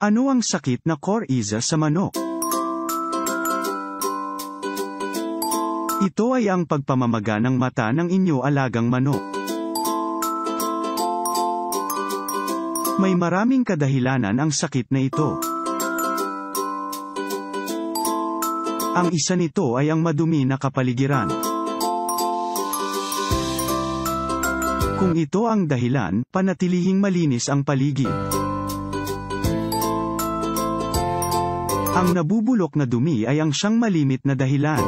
Ano ang sakit na coriza sa manok? Ito ay ang pagpamamaga ng mata ng inyo alagang manok. May maraming kadahilanan ang sakit na ito. Ang isa nito ay ang madumi na kapaligiran. Kung ito ang dahilan, panatilihing malinis ang paligid. Ang nabubulok na dumi ay ang siyang malimit na dahilan.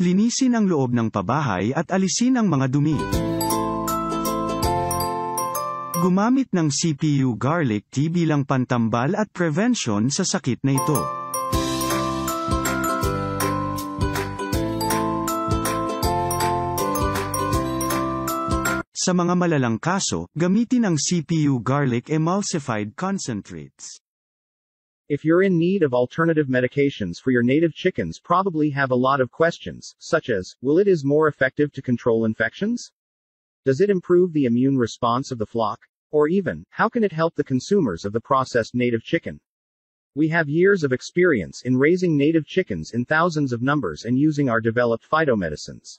Linisin ang loob ng pabahay at alisin ang mga dumi. Gumamit ng CPU garlic tea bilang pantambal at prevention sa sakit na ito. Sa mga malalang kaso, gamitin ang CPU garlic emulsified concentrates. If you're in need of alternative medications for your native chickens probably have a lot of questions, such as, will it is more effective to control infections? Does it improve the immune response of the flock? Or even, how can it help the consumers of the processed native chicken? We have years of experience in raising native chickens in thousands of numbers and using our developed phytomedicines.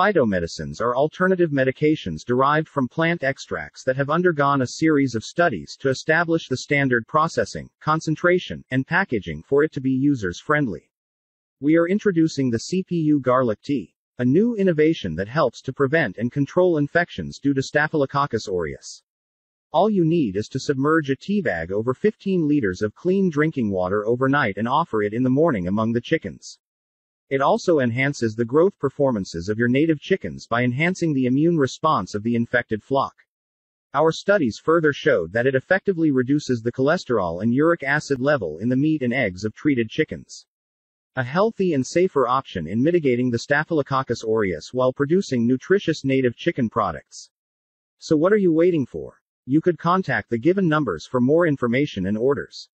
Phytomedicines are alternative medications derived from plant extracts that have undergone a series of studies to establish the standard processing, concentration, and packaging for it to be users friendly. We are introducing the CPU garlic tea, a new innovation that helps to prevent and control infections due to Staphylococcus aureus. All you need is to submerge a tea bag over 15 liters of clean drinking water overnight and offer it in the morning among the chickens. It also enhances the growth performances of your native chickens by enhancing the immune response of the infected flock. Our studies further showed that it effectively reduces the cholesterol and uric acid level in the meat and eggs of treated chickens. A healthy and safer option in mitigating the Staphylococcus aureus while producing nutritious native chicken products. So what are you waiting for? You could contact the given numbers for more information and orders.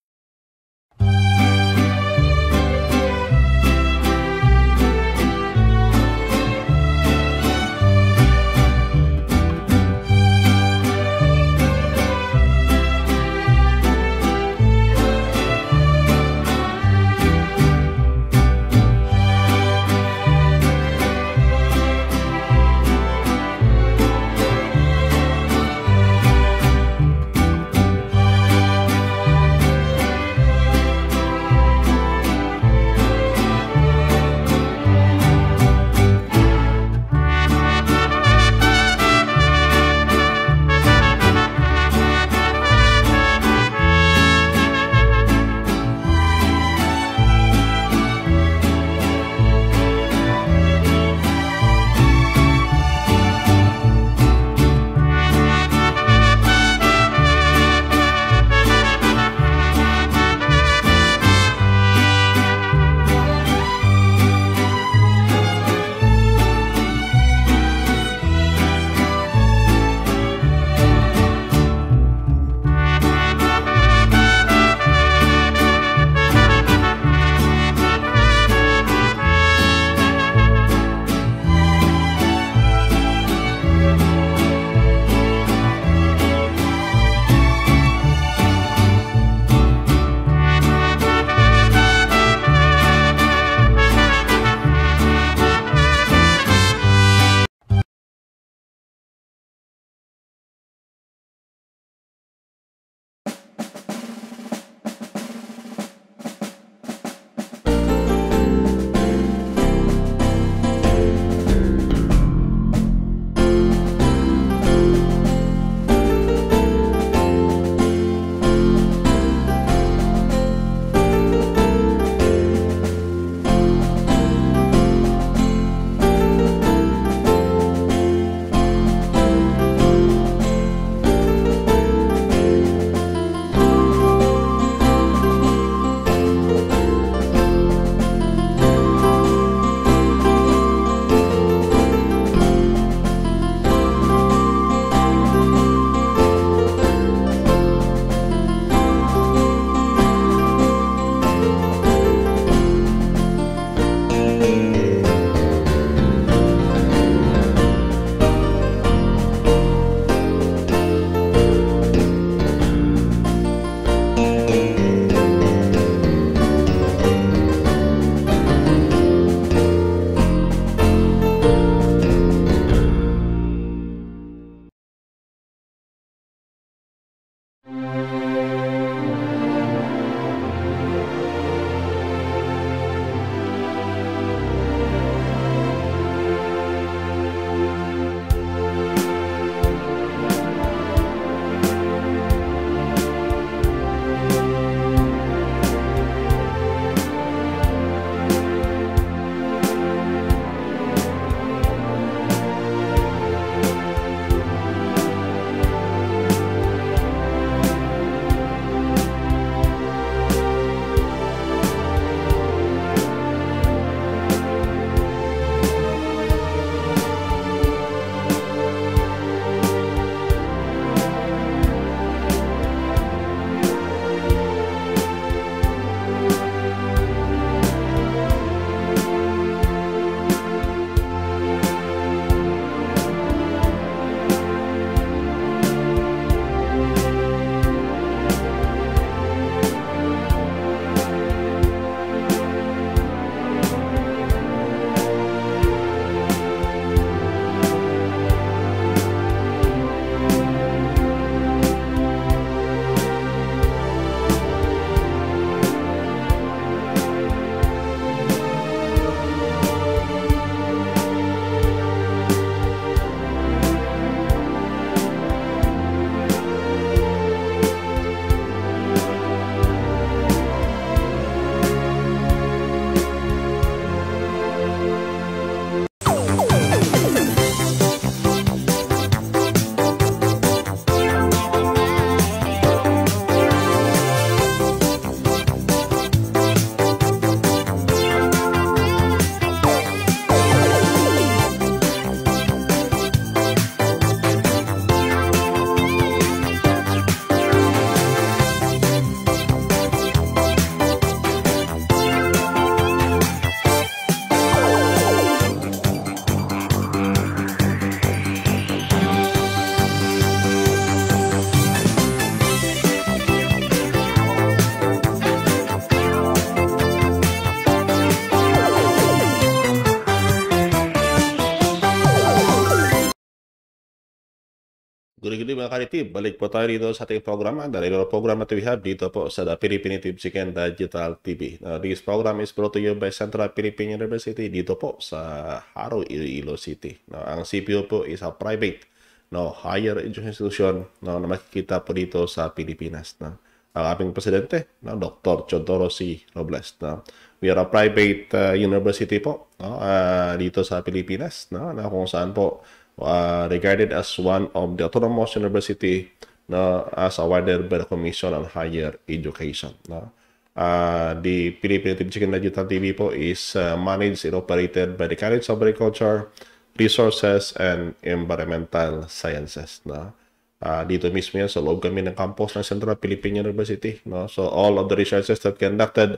Actually, mga karitib, balik po tayo dito sa ating programa. The regular program that we have dito po sa the Philippine Native Chicken Digital TV. Now, this program is brought to you by Central Philippine University dito po sa Haro, Iloilo City. Now, ang CPO po is a private no, higher education institution no, na makikita po dito sa Pilipinas. No. Ang aming presidente, no, Dr. Chodoro C. Robles. No. We are a private uh, university po no, uh, dito sa Pilipinas no, na kung saan po uh, regarded as one of the autonomous university no, as awarded by the Commission on Higher Education. Na Uh, the Philippine Chicken Adjutant TV po is uh, managed and operated by the College of Agriculture, Resources, and Environmental Sciences. Na Uh, dito mismo yan sa loob kami ng campus ng Central Philippine University. No? So all of the researches that conducted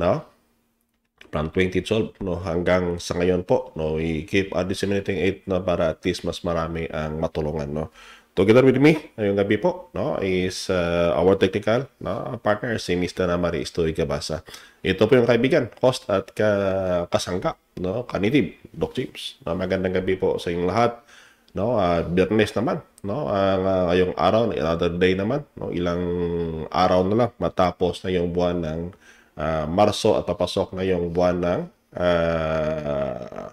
no? from 2012 no hanggang sa ngayon po no we keep uh, disseminating it no para at least mas marami ang matulungan no together with me ngayong gabi po no is uh, our technical no partner si Mr. Mari Story Gabasa ito po yung kaibigan host at ka kasangka no kanitib Doc James no, magandang gabi po sa inyong lahat no uh, Bernes naman no ang uh, ngayong araw another day naman no ilang araw na lang matapos na yung buwan ng uh, Marso at papasok ngayong buwan ng uh,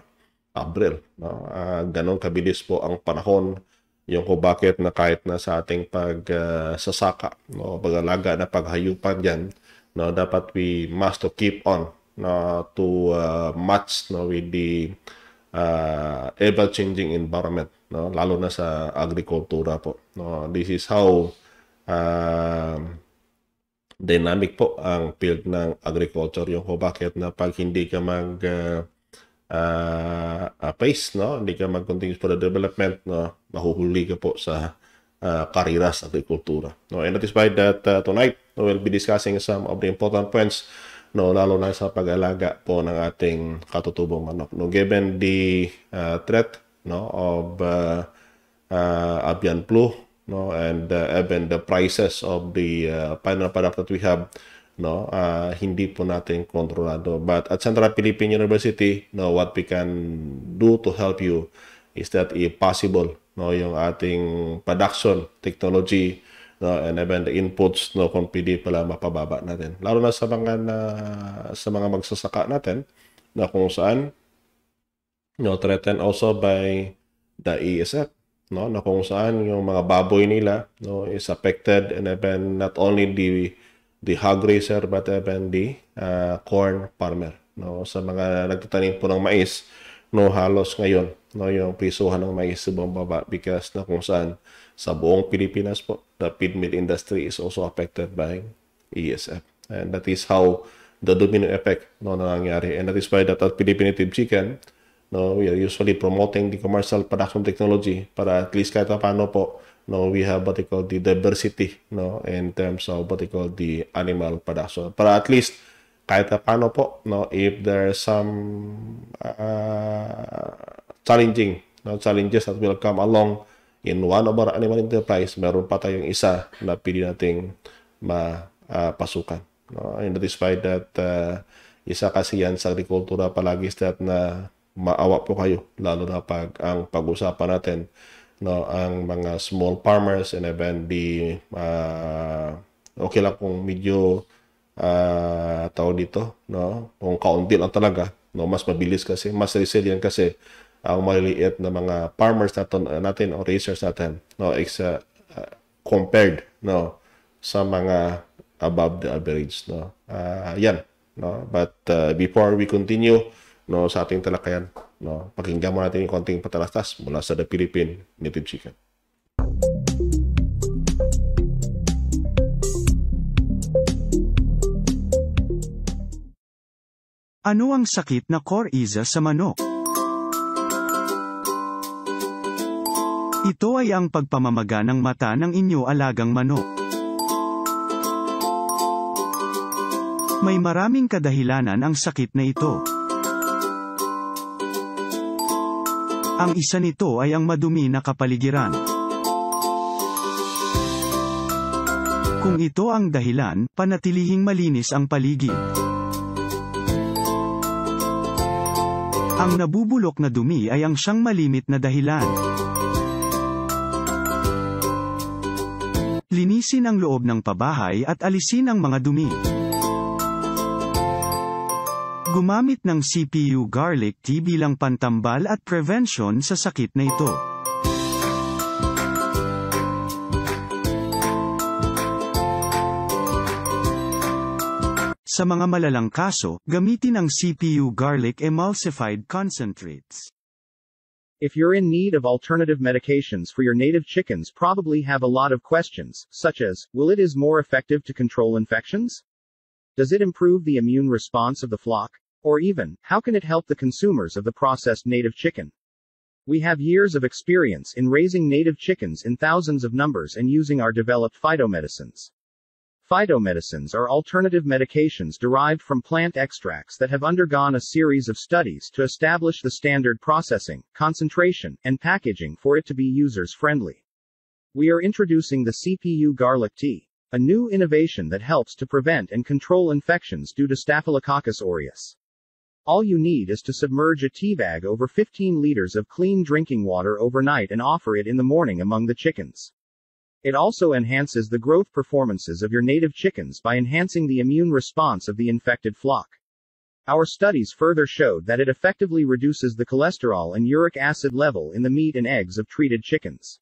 Abril. No? Uh, ah, ganong kabilis po ang panahon yung kung bakit na kahit na sa ating pagsasaka, uh, no, pag-alaga na paghayupan diyan, no, dapat we must to keep on no, to uh, match no, with the uh, ever-changing environment, no, lalo na sa agrikultura po. No, this is how uh, dynamic po ang field ng agriculture yung kung bakit na pag hindi ka mag uh, ah, uh, ah, pace ah, no hindi ka mag continuous for the development no mahuhuli ka po sa uh, karera sa agrikultura no and that is why that uh, tonight no, we'll be discussing some of the important points no lalo na sa pag-alaga po ng ating katutubong manok no given the uh, threat no of uh, uh, avian flu no and uh, even the prices of the uh, final product that we have no uh, hindi po natin kontrolado but at Central Philippine University no what we can do to help you is that if possible no yung ating production technology no and even the inputs no kung pwede pala mapababa natin lalo na sa mga na, sa mga magsasaka natin na kung saan no threatened also by the ESF no na kung saan yung mga baboy nila no is affected and even not only the the hog raiser but even the uh, corn farmer no sa mga nagtatanim po ng mais no halos ngayon no yung prisuhan ng mais sa baba because na kung saan sa buong Pilipinas po the feed mill industry is also affected by ESF and that is how the domino effect no nangyari and that is why that at Philippine Native Chicken No, we are usually promoting the commercial production technology para at least kahit paano po no we have what they call the diversity no in terms of what they call the animal production para at least kahit paano po no if there's some uh, challenging no challenges that will come along in one of our animal enterprise meron pa tayong isa na pwede nating mapasukan uh, no and that is why that uh, isa kasi yan sa agrikultura palagi is that na maawa po kayo lalo na pag ang pag-usapan natin no ang mga small farmers and even the uh, okay lang kung medyo uh, ah, tao dito no kung kaunti lang talaga no mas mabilis kasi mas resilient kasi ang maliliit na mga farmers natin natin o raisers natin no is uh, ah, compared no sa mga above the average no uh, yan no but uh, before we continue no, sa ating talakayan. No? Pakinggan mo natin yung konting patalastas mula sa The Philippine Native Chicken. Ano ang sakit na coriza sa manok? Ito ay ang pagpamamaga ng mata ng inyo alagang manok. May maraming kadahilanan ang sakit na ito. Ang isa nito ay ang madumi na kapaligiran. Kung ito ang dahilan, panatilihing malinis ang paligid. Ang nabubulok na dumi ay ang siyang malimit na dahilan. Linisin ang loob ng pabahay at alisin ang mga dumi. Gumamit ng CPU garlic tea bilang pantambal at prevention sa sakit na ito. Sa mga malalang kaso, gamitin ang CPU garlic emulsified concentrates. If you're in need of alternative medications for your native chickens probably have a lot of questions, such as, will it is more effective to control infections? Does it improve the immune response of the flock? Or even, how can it help the consumers of the processed native chicken? We have years of experience in raising native chickens in thousands of numbers and using our developed phytomedicines. Phytomedicines are alternative medications derived from plant extracts that have undergone a series of studies to establish the standard processing, concentration, and packaging for it to be users friendly. We are introducing the CPU garlic tea, a new innovation that helps to prevent and control infections due to Staphylococcus aureus. All you need is to submerge a tea bag over 15 liters of clean drinking water overnight and offer it in the morning among the chickens. It also enhances the growth performances of your native chickens by enhancing the immune response of the infected flock. Our studies further showed that it effectively reduces the cholesterol and uric acid level in the meat and eggs of treated chickens.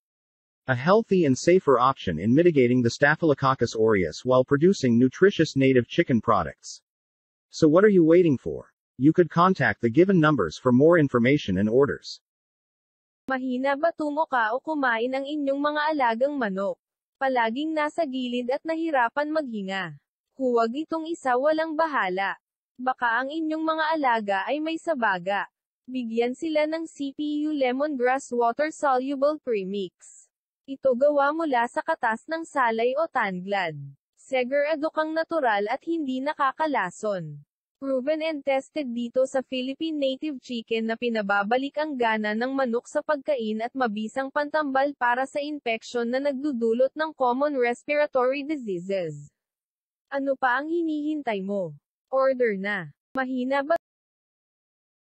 a healthy and safer option in mitigating the Staphylococcus aureus while producing nutritious native chicken products. So what are you waiting for? You could contact the given numbers for more information and orders. Mahina ba tumuka o kumain ang inyong mga alagang manok? Palaging nasa gilid at nahirapan maghinga. Huwag itong isa walang bahala. Baka ang inyong mga alaga ay may sabaga. Bigyan sila ng CPU Lemongrass Water Soluble Premix. Ito gawa mula sa katas ng salay o tanglad. Segurado kang natural at hindi nakakalason. Proven and tested dito sa Philippine native chicken na pinababalik ang gana ng manok sa pagkain at mabisang pantambal para sa infeksyon na nagdudulot ng common respiratory diseases. Ano pa ang hinihintay mo? Order na. Mahina ba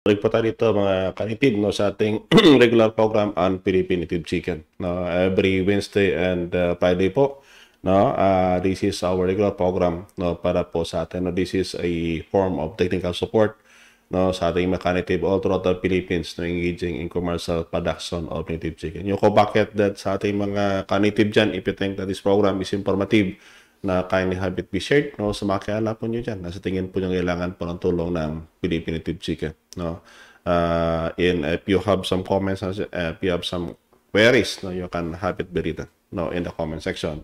Balik po tayo dito mga kanitid no, sa ating regular program on Philippine Native Chicken. No, every Wednesday and uh, Friday po. No, uh, this is our regular program no, para po sa atin. No, this is a form of technical support no, sa ating mga kanitib all throughout the Philippines no, engaging in commercial production of native chicken. Yung ko bakit that sa ating mga kanitib dyan, if you think that this program is informative, na kindly habit B. Shirt, no, sumakiala po nyo dyan. Nasa tingin po nyo kailangan po ng tulong ng Philippine Tube Chicken. No? Uh, ah, and if you have some comments, uh, if you have some queries, no, you can have it be written no, in the comment section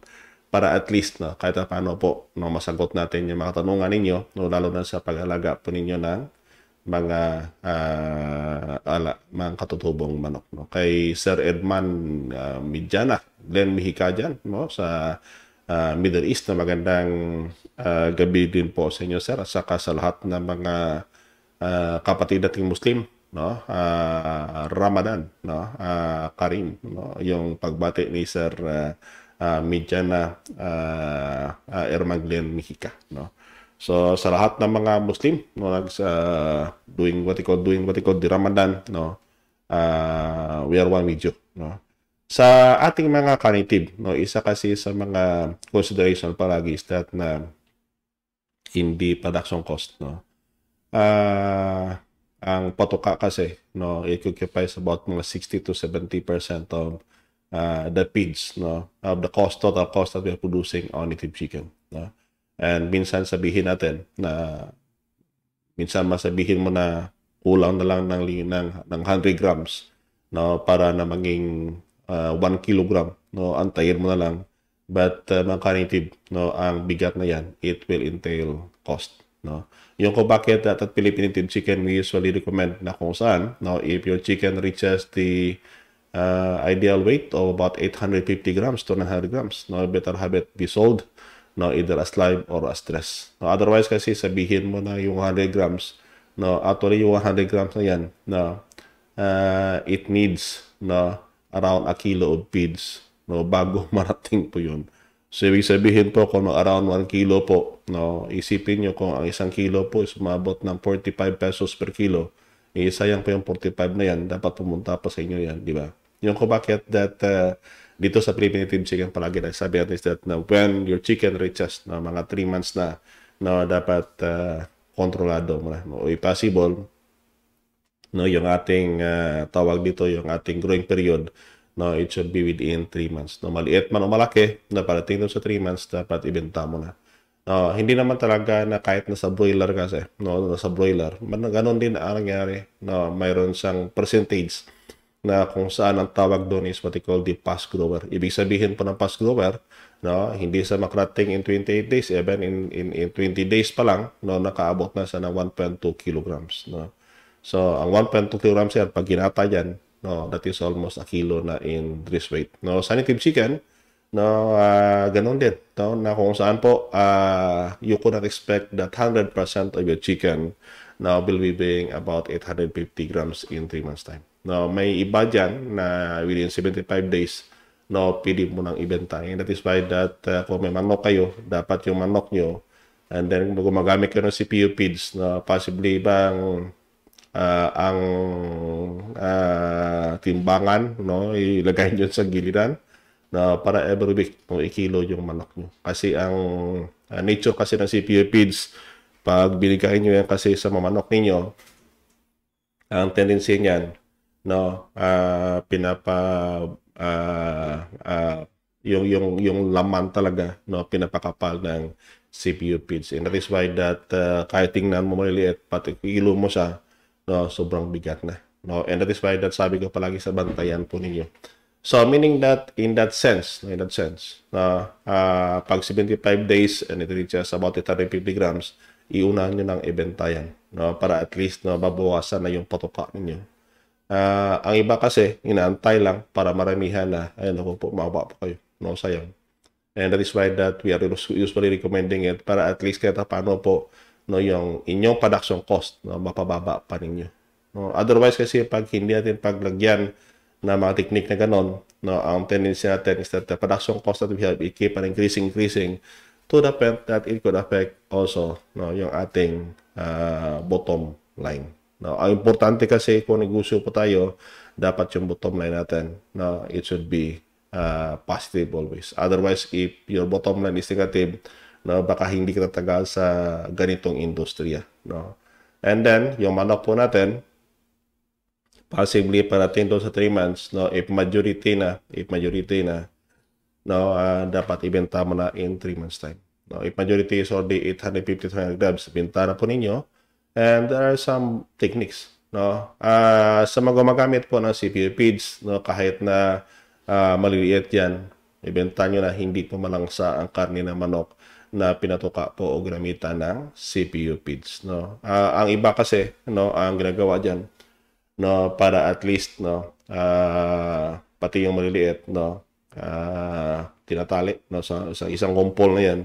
para at least no, kahit paano po no, masagot natin yung mga tanungan ninyo, no, lalo na sa pag-alaga po ninyo ng mga uh, ala, mga katutubong manok no kay Sir Edman uh, Midyana Glenn Mihika dyan, no sa uh, Middle East na magandang uh, gabi din po sa inyo sir at saka sa lahat ng mga uh, kapatid nating Muslim no uh, Ramadan no uh, Karim no yung pagbati ni Sir uh, uh, Midyana uh, uh, Ermanglen Mihika no So sa lahat ng mga Muslim no nags uh, doing what they call doing what they call the Ramadan no uh, we are one with you no sa ating mga kanitib, no, isa kasi sa mga consideration palagi is that na in the production cost, no. Uh, ang patoka kasi, no, it occupies about mga 60 to 70% of uh, the pigs, no, of the cost, total cost that we are producing on native chicken, no. And minsan sabihin natin na minsan masabihin mo na kulang na lang ng ng, ng 100 grams no para na maging uh, ah, 1 kilogram. No? Antayin mo na lang. But uh, mga kanitib, no, ang bigat na yan, it will entail cost. No? Yung ko bakit at, at Philippine native chicken, we usually recommend na kung saan, no, if your chicken reaches the uh, ideal weight of about 850 grams to 900 grams, no, better have it be sold no, either as live or as dress. No, otherwise kasi sabihin mo na yung 100 grams, no, actually yung 100 grams na yan, na uh, it needs no, around a kilo of feeds no bago marating po yun. So ibig sabihin po kung around 1 kilo po, no, isipin niyo kung ang isang kilo po is umabot ng 45 pesos per kilo, eh, sayang po yung 45 na yan, dapat pumunta pa sa inyo yan, di ba? Yung ko bakit that uh, dito sa primitive chicken palagi na sabi natin is that na when your chicken reaches na mga 3 months na, na dapat uh, kontrolado mo na. No, if possible, no yung ating uh, tawag dito yung ating growing period no it should be within 3 months no maliit man o malaki na parating sa 3 months dapat ibenta mo na no hindi naman talaga na kahit nasa broiler kasi no sa broiler man ganun din ang nangyari no mayroon siyang percentage na kung saan ang tawag doon is what they call the fast grower ibig sabihin po ng fast grower no hindi sa makrating in 28 days even in in, in 20 days pa lang no nakaabot na sa na 1.2 kilograms no So, ang 1.2 grams yan, pag ginata yan, no, that is almost a kilo na in dress weight. No, sanitive chicken, no, uh, ganun din. No, na kung saan po, uh, you could not expect that 100% of your chicken now will be being about 850 grams in 3 months time. No, may iba dyan na within 75 days, no, pili mo nang ibenta. And that is why that uh, kung may manok kayo, dapat yung manok nyo, and then gumagamit kayo ng CPU feeds, no, possibly bang uh, ang uh, timbangan, no, ilagay niyo sa gilidan na no, para every week no, ikilo yung manok niyo. Kasi ang uh, nature kasi ng CPU feeds pag binigay niyo yan kasi sa mamanok niyo, ang tendency niyan no uh, pinapa uh, uh, yung yung yung laman talaga no pinapakapal ng CPU feeds and that is why that uh, kahit tingnan mo maliliit pati ilo mo siya no, sobrang bigat na. No? And that is why that sabi ko palagi sa bantayan po ninyo. So meaning that in that sense, in that sense, na uh, uh, pag 75 days and it reaches about 850 grams, iunahan nyo ng ibentayan no? para at least no, babawasan na yung patuka ninyo. Uh, ang iba kasi, inaantay lang para maramihan na, ayun ako po, mababa po kayo. No, sayang. And that is why that we are usually recommending it para at least kahit paano po no yung inyong production cost no mapababa pa ninyo no otherwise kasi pag hindi natin paglagyan na mga technique na ganon no ang tendency natin is that the production cost that we have it keep on increasing increasing to the point that it could affect also no yung ating uh, bottom line no ang importante kasi kung negosyo po tayo dapat yung bottom line natin no it should be uh, positive always otherwise if your bottom line is negative no baka hindi kita tagal sa ganitong industriya no and then yung manok po natin possibly parating doon sa 3 months no if majority na if majority na no uh, dapat ibenta mo na in 3 months time no if majority is already 850 grams benta na po ninyo and there are some techniques no uh, sa mga gumagamit po ng CPU feeds no kahit na uh, maliliit yan ibenta nyo na hindi malangsa ang karne ng manok na pinatuka po o ginamitan ng CPU feeds no uh, ang iba kasi no ang ginagawa diyan no para at least no uh, pati yung maliliit no uh, tinatali no sa, sa isang kumpol na yan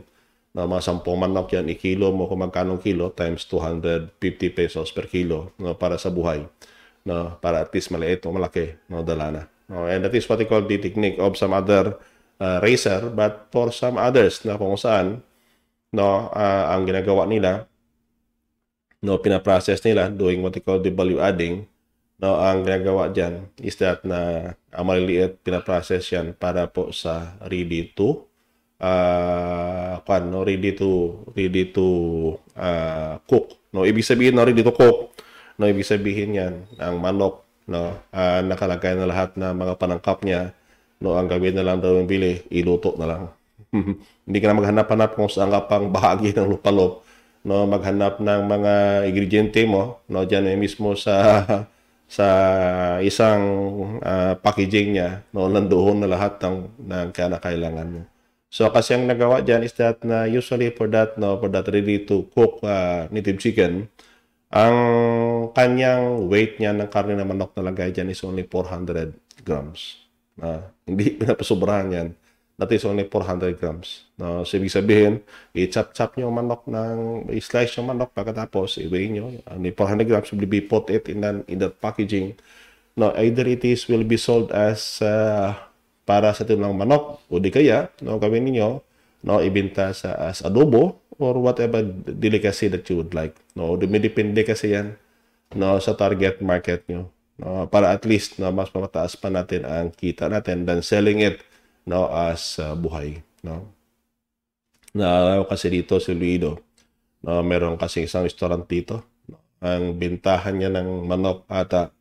na no, mga 10 manok yan ikilo mo kung magkano kilo times 250 pesos per kilo no para sa buhay no para at least maliit o malaki no dalana no, and that is what we call the technique of some other uh, racer but for some others na kung saan no, uh, ah, ang ginagawa nila, no, pina-process nila doing what they call the value adding, no, ang ginagawa diyan is that na ang maliliit pina-process yan para po sa ready to uh, kwan, no, ready to ready to uh, cook. No, ibig sabihin no, ready to cook. No, ibig sabihin yan ang manok no, uh, nakalagay na lahat na mga panangkap niya no, ang gawin na lang daw yung bili, iluto na lang. Mhm. Hindi ka na maghanap-hanap kung saan ka pang bahagi ng lupalop. No, maghanap ng mga ingrediente mo, no, diyan eh, mismo sa sa isang uh, packaging niya, no, nandoon na lahat ng ng kailangan mo. So kasi ang nagawa diyan is that na uh, usually for that no, for that ready to cook uh, native chicken, ang kanyang weight niya ng karne ng manok na lagay diyan is only 400 grams. Uh, hindi pinapasobrahan yan that is only 400 grams. No, so, ibig sabihin, i-chop-chop nyo manok ng, i-slice yung manok pagkatapos, i-weigh nyo. Only 400 grams will be put it in, an, in that packaging. No, either it is will be sold as uh, para sa tinang manok o di kaya, no, gawin niyo no, ibenta sa as adobo or whatever delicacy that you would like. No, dumidepende kasi yan no, sa target market nyo. No, para at least no, mas mataas pa natin ang kita natin than selling it no, as uh, buhay. No? Naaraw kasi dito si Luido. No, meron kasi isang restaurant dito. No? Ang bintahan niya ng manok ata.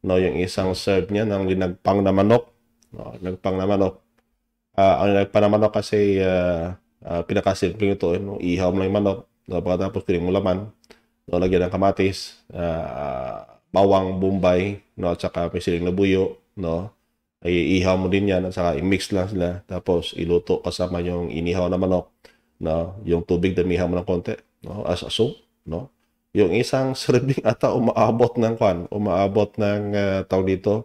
No, yung isang serve niya ng linagpang na manok. No, linagpang na manok. Uh, ang linagpang na manok kasi uh, uh, pinakasimple ito. Eh, no? Ihaw mo lang yung manok. No, pagkatapos piling mo laman. No, lagyan ng kamatis. Uh, bawang bombay. No, at saka may siling na buyo. No, ay iihaw mo din yan at saka i-mix lang sila tapos iluto kasama yung inihaw na manok no yung tubig damihan mo ng konti no as a soup no yung isang serving ata umaabot ng kwan umaabot ng uh, ah, tao dito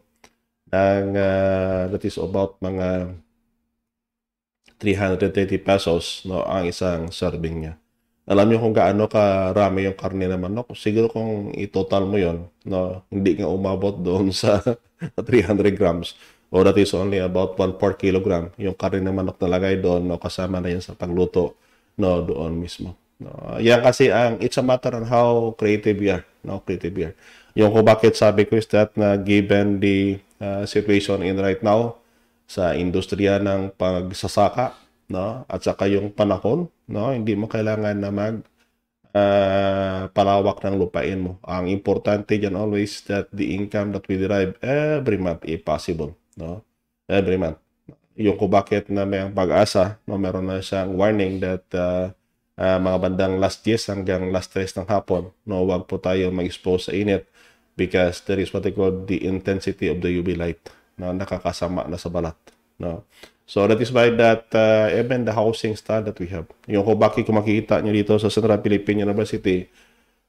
ng uh, that is about mga 330 pesos no ang isang serving niya alam niyo kung gaano karami yung karne ng manok siguro kung i-total mo yon no hindi nga umabot doon sa 300 grams o oh, that is only about 1 4 kilogram. Yung karne ng manok nalagay doon, no, kasama na yan sa pagluto no, doon mismo. No, yan kasi ang it's a matter on how creative you are, no, creative you are. Yung kung bakit sabi ko is that na given the uh, situation in right now sa industriya ng pagsasaka, no, at saka yung panahon, no, hindi mo kailangan na mag uh, palawak ng lupain mo. Ang importante diyan always that the income that we derive every month is possible no? Every month. Yung kung bakit na may pag-asa, no? meron na siyang warning that uh, uh, mga bandang last 10 hanggang last 3 ng hapon, no? wag po tayo mag-expose sa init because there is what they call the intensity of the UV light na no? nakakasama na sa balat. No? So that is why that uh, even the housing style that we have. Yung kung bakit kung makikita nyo dito sa Central Philippine University,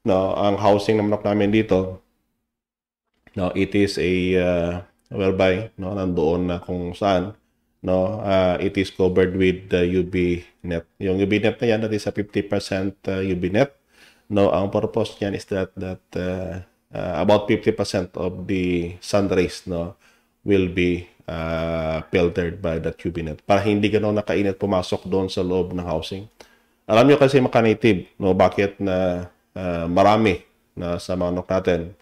no, ang housing na manok namin dito, no, it is a uh, whereby no nandoon na kung saan no uh, it is covered with the uh, UV net. Yung UV net na yan that is a 50% uh, UV net. No, ang purpose niyan is that that uh, uh, about 50% of the sun rays no will be uh, filtered by that UV net para hindi ganoon nakainit pumasok doon sa loob ng housing. Alam niyo kasi mga native no bakit na uh, marami na sa manok natin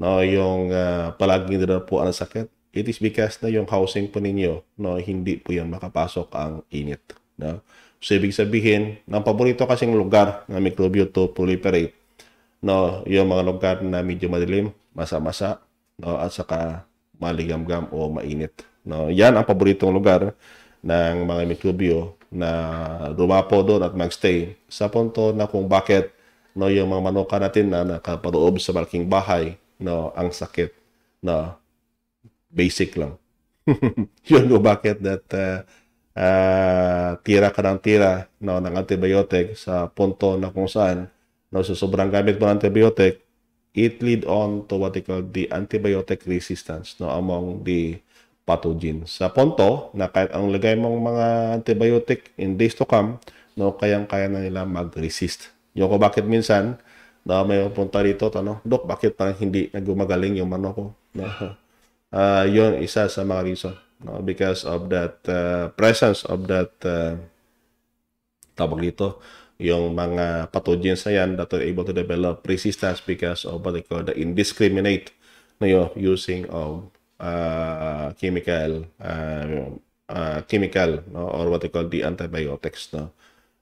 no yung uh, palaging po ang sakit it is because na yung housing po ninyo no hindi po yan makapasok ang init no so ibig sabihin ng paborito kasing lugar ng mikrobyo to proliferate no yung mga lugar na medyo madilim masa-masa no at saka maligamgam o mainit no yan ang paboritong lugar ng mga microbio na dumapo doon at magstay sa punto na kung bakit no yung mga manuka natin na nakapaloob sa malaking bahay no ang sakit na basic lang yun ko bakit that uh, uh, tira ka ng tira no ng antibiotic sa punto na kung saan no sa so sobrang gamit mo ng antibiotic it lead on to what they call the antibiotic resistance no among the pathogen sa punto na kahit ang lagay mong mga antibiotic in days to come no kayang-kaya na nila mag-resist. Yung ko bakit minsan na may pupunta dito tanong, Dok, bakit parang hindi nagumagaling yung ano ko? No? Uh, yun, isa sa mga reason. No? Because of that uh, presence of that uh, tawag dito, yung mga pathogens na yan that are able to develop resistance because of what they call the indiscriminate na yun, using of uh, chemical uh, uh, chemical no? or what they call the antibiotics no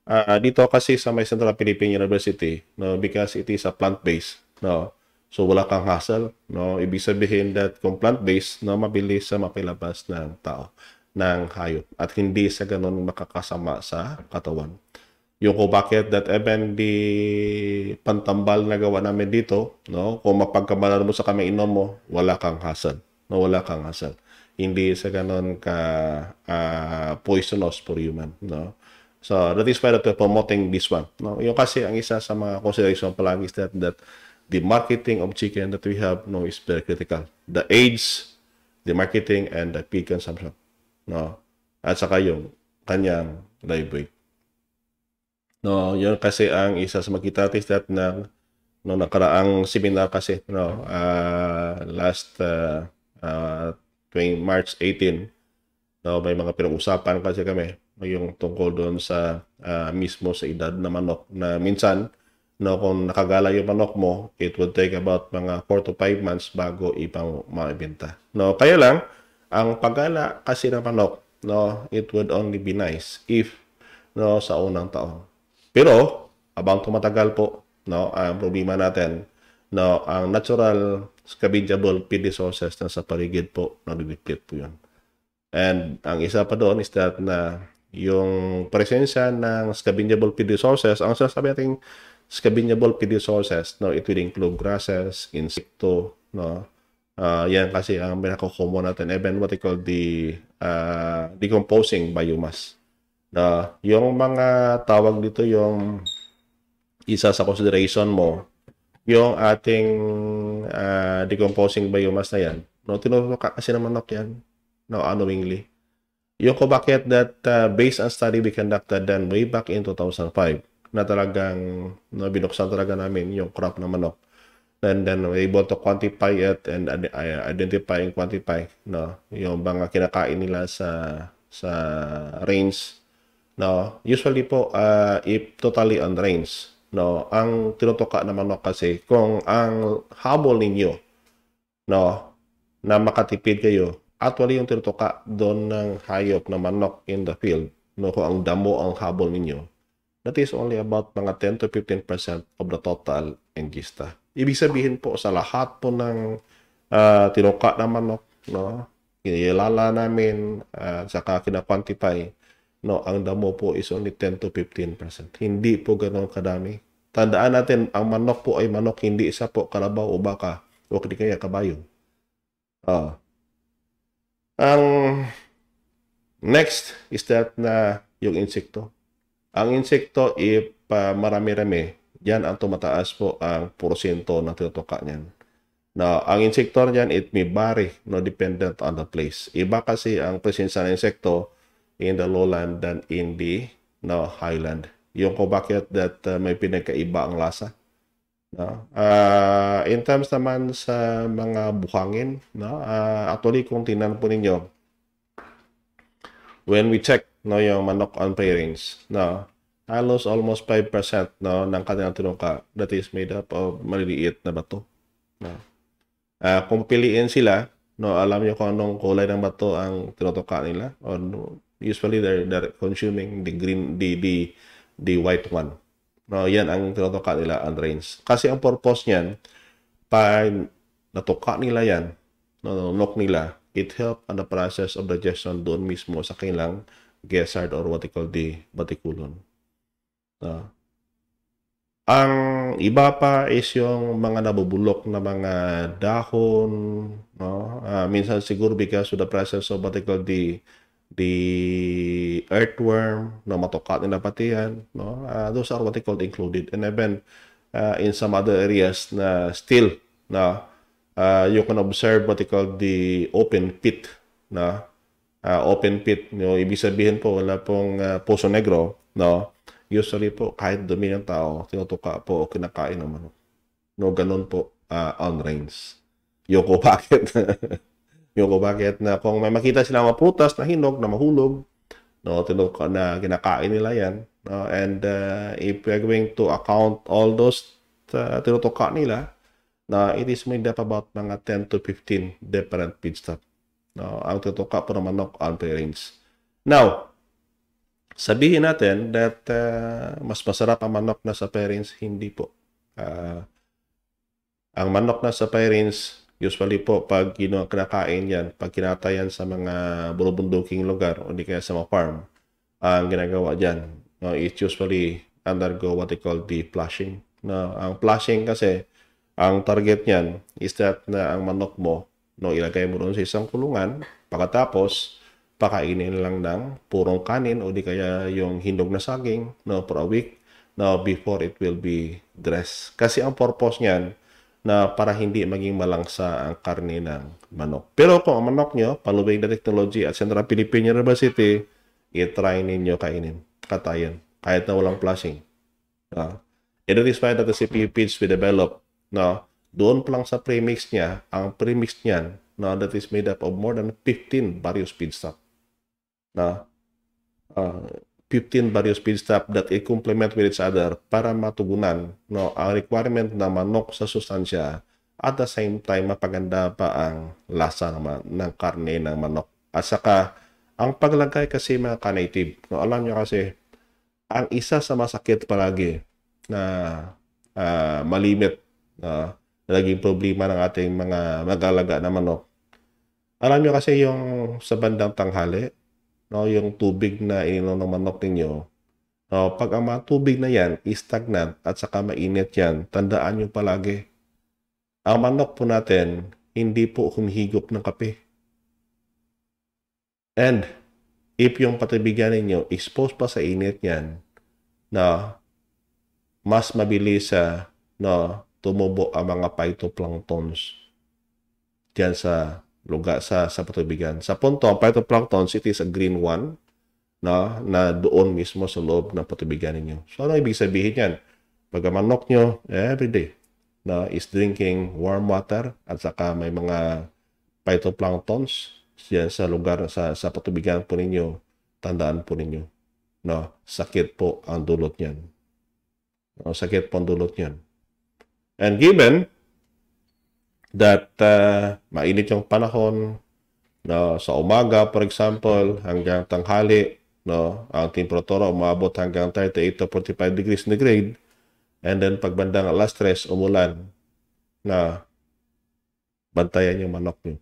Uh, dito kasi sa may Central Philippine University, no, because it is a plant-based, no. So wala kang hassle, no. Ibig sabihin that kung plant-based, no, mabilis sa mapilabas ng tao, ng hayop at hindi sa ganun makakasama sa katawan. Yung kung bakit that even the pantambal na gawa namin dito, no, kung mapagkabalan mo sa kami inom mo, wala kang hassle, no, wala kang hassle. Hindi sa ganun ka uh, poisonous for human, no. So, that is why that we're promoting this one. No? Yung kasi ang isa sa mga consideration palagi is that, that the marketing of chicken that we have no is very critical. The age, the marketing, and the peak consumption. No? At saka yung kanyang live weight. No, yun kasi ang isa sa makita natin is that ng no nakaraang seminar kasi no uh, last uh, uh, 20 March 18 no may mga pinag-usapan kasi kami yung tungkol doon sa uh, mismo sa edad na manok na minsan no kung nakagala yung manok mo it would take about mga 4 to 5 months bago ipang maibenta no kaya lang ang paggala kasi ng manok no it would only be nice if no sa unang taon pero abang tumatagal po no ang problema natin no ang natural scavengable feed resources na sa paligid po nabibitbit po yun and ang isa pa doon is that na yung presensya ng scavengable feed resources, ang sinasabi natin scavengable feed resources, no, it will include grasses, insecto, no, Uh, yan kasi ang pinakakomon natin. Even what they call the uh, decomposing biomass. Na yung mga tawag dito yung isa sa consideration mo yung ating uh, decomposing biomass na yan. No, tinutukan kasi naman, manok yan. No, unknowingly. Yoko Bucket that uh, based on study we conducted then way back in 2005 na talagang na binuksan talaga namin yung crop na manok. And then we able to quantify it and uh, identify and quantify no yung mga kinakain nila sa sa range no usually po uh, if totally on range no ang tinutuka ng manok kasi kung ang habol ninyo no na makatipid kayo Actually, yung tinutuka doon ng hayop na manok in the field, no, kung ang damo ang habol ninyo, that is only about mga 10 to 15% of the total engista. Ibig sabihin po, sa lahat po ng uh, tinuka na manok, no, kinilala namin, uh, saka kina-quantify, no, ang damo po is only 10 to 15%. Hindi po ganoon kadami. Tandaan natin, ang manok po ay manok, hindi isa po kalabaw o baka o kaya kabayo. Ah. Uh, ang next is that na yung insekto. Ang insekto, if uh, marami-rami, yan ang tumataas po ang porsyento na tinutuka niyan. Now, ang insekto niyan, it may vary, no, dependent on the place. Iba kasi ang presensya ng insekto in the lowland than in the no, highland. Yung ko bakit that uh, may pinagkaiba ang lasa. No? Uh, in terms naman sa mga buhangin, no? Uh, actually kung tinan po ninyo when we check no yung manok on range, no? I lost almost 5% no ng kanilang tinungka that is made up of maliliit na bato. No? Uh, kung piliin sila, no alam niyo kung anong kulay ng bato ang tinutuka nila or usually they're, they're consuming the green the the, the white one No, yan ang tinutuka nila drains. Kasi ang purpose niyan, pag natuka nila yan, no, knock nila, it help on the process of digestion doon mismo sa kanilang gizzard or what they call the batikulon. No. Ang iba pa is yung mga nabubulok na mga dahon, no? Uh, minsan siguro because of the process of what they call the the earthworm, no, matoka nila pati No? Uh, those are what they called included. And even uh, in some other areas na still na uh, you can observe what they call the open pit na uh, open pit no ibig sabihin po wala pong uh, poso negro no usually po kahit dumi ng tao tinutuka po o kinakain ng manok no ganun po uh, on rains. Yoko Pocket yung kumakit na kung may makita silang putas na hinog, na mahulog, no, tinuk na kinakain nila yan. No? And uh, if we're going to account all those uh, tinutuka nila, na it is made up about mga 10 to 15 different feedstock. No, ang tinutuka po ng manok on range. Now, sabihin natin that uh, mas masarap ang manok na sa parents, hindi po. Uh, ang manok na sa parents Usually po, pag ginawa, kinakain yan, pag kinatayan sa mga bulubunduking lugar o di kaya sa mga farm, ang ginagawa dyan, no, it usually undergo what they call the flushing. No, ang flushing kasi, ang target niyan is that na ang manok mo, no, ilagay mo doon sa isang kulungan, pagkatapos, pakainin lang ng purong kanin o di kaya yung hindog na saging no, for a week no, before it will be dressed. Kasi ang purpose niyan, na para hindi maging malangsa ang karne ng manok. Pero kung ang manok nyo, paluwig na technology at Central Philippine University, i-try ninyo kainin, katayan, kahit na walang flushing. No? It is fine that the CP feeds we develop, no? doon pa lang sa premix niya, ang premix niyan, no, that is made up of more than 15 various feedstock. No? Uh, 15 various feed stock that i complement with each other para matugunan no ang requirement na manok sa sustansya at the same time mapaganda pa ang lasa naman ng karne ng manok at saka ang paglagay kasi mga ka-native no alam niyo kasi ang isa sa masakit palagi na uh, malimit na uh, naging problema ng ating mga magalaga na manok alam niyo kasi yung sa bandang tanghali no, yung tubig na ininom ng manok ninyo, no, pag ang mga tubig na yan is stagnant at saka mainit yan, tandaan niyo palagi. Ang manok po natin, hindi po humihigop ng kape. And, if yung patibigan ninyo, exposed pa sa init yan, na no, mas mabilis sa no, tumubo ang mga phytoplanktons diyan sa lugar sa sa patubigan. Sa punto, ang phytoplanktons, it is a green one no, na doon mismo sa loob ng patubigan ninyo. So ano ibig sabihin niyan? Pag manok nyo, every day, no, is drinking warm water at saka may mga phytoplanktons diyan sa lugar sa sa patubigan po ninyo, tandaan po ninyo, no, sakit po ang dulot niyan. No, sakit po ang dulot niyan. And given that uh, mainit yung panahon no sa umaga for example hanggang tanghali no ang temperatura umabot hanggang 38 to 45 degrees centigrade and then pag bandang alas 3 umulan na bantayan yung manok niyo